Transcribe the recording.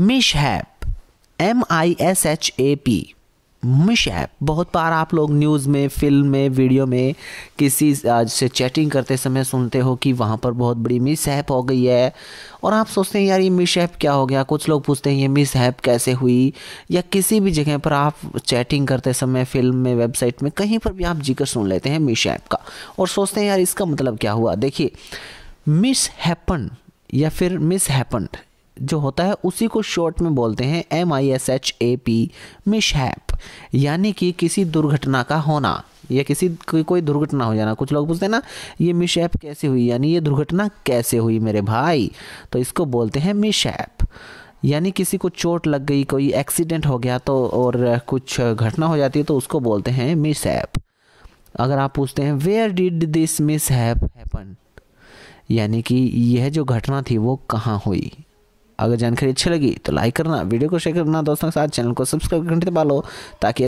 मिशहैप M I S H A P mishap बहुत बार आप लोग न्यूज़ में फिल्म में वीडियो में किसी से चैटिंग करते समय सुनते हो कि वहाँ पर बहुत बड़ी मिसहैप हो गई है और आप सोचते हैं यार ये मिसहैप क्या हो गया कुछ लोग पूछते हैं ये मिसहैप कैसे हुई या किसी भी जगह पर आप चैटिंग करते समय फिल्म में वेबसाइट में कहीं पर भी आप जिक्र सुन लेते हैं मिसहैप का और सोचते हैं यार इसका मतलब क्या हुआ देखिए मिस हैपन या फिर मिस हैपन जो होता है उसी को शॉर्ट में बोलते हैं M I S H A P mishap यानी कि किसी दुर्घटना का होना या किसी को, कोई दुर्घटना हो जाना कुछ लोग पूछते हैं ना ये मिशहैप कैसे हुई यानी ये दुर्घटना कैसे हुई मेरे भाई तो इसको बोलते हैं मिशहैप यानी किसी को चोट लग गई कोई एक्सीडेंट हो गया तो और कुछ घटना हो जाती है तो उसको बोलते हैं मिस हैप अगर आप पूछते हैं where did this hap happen यानी कि यह जो घटना थी वो कहाँ हुई अगर जानकारी अच्छी लगी तो लाइक करना वीडियो को शेयर करना दोस्तों के साथ चैनल को सब्सक्राइब घंटे दबा लो ताकि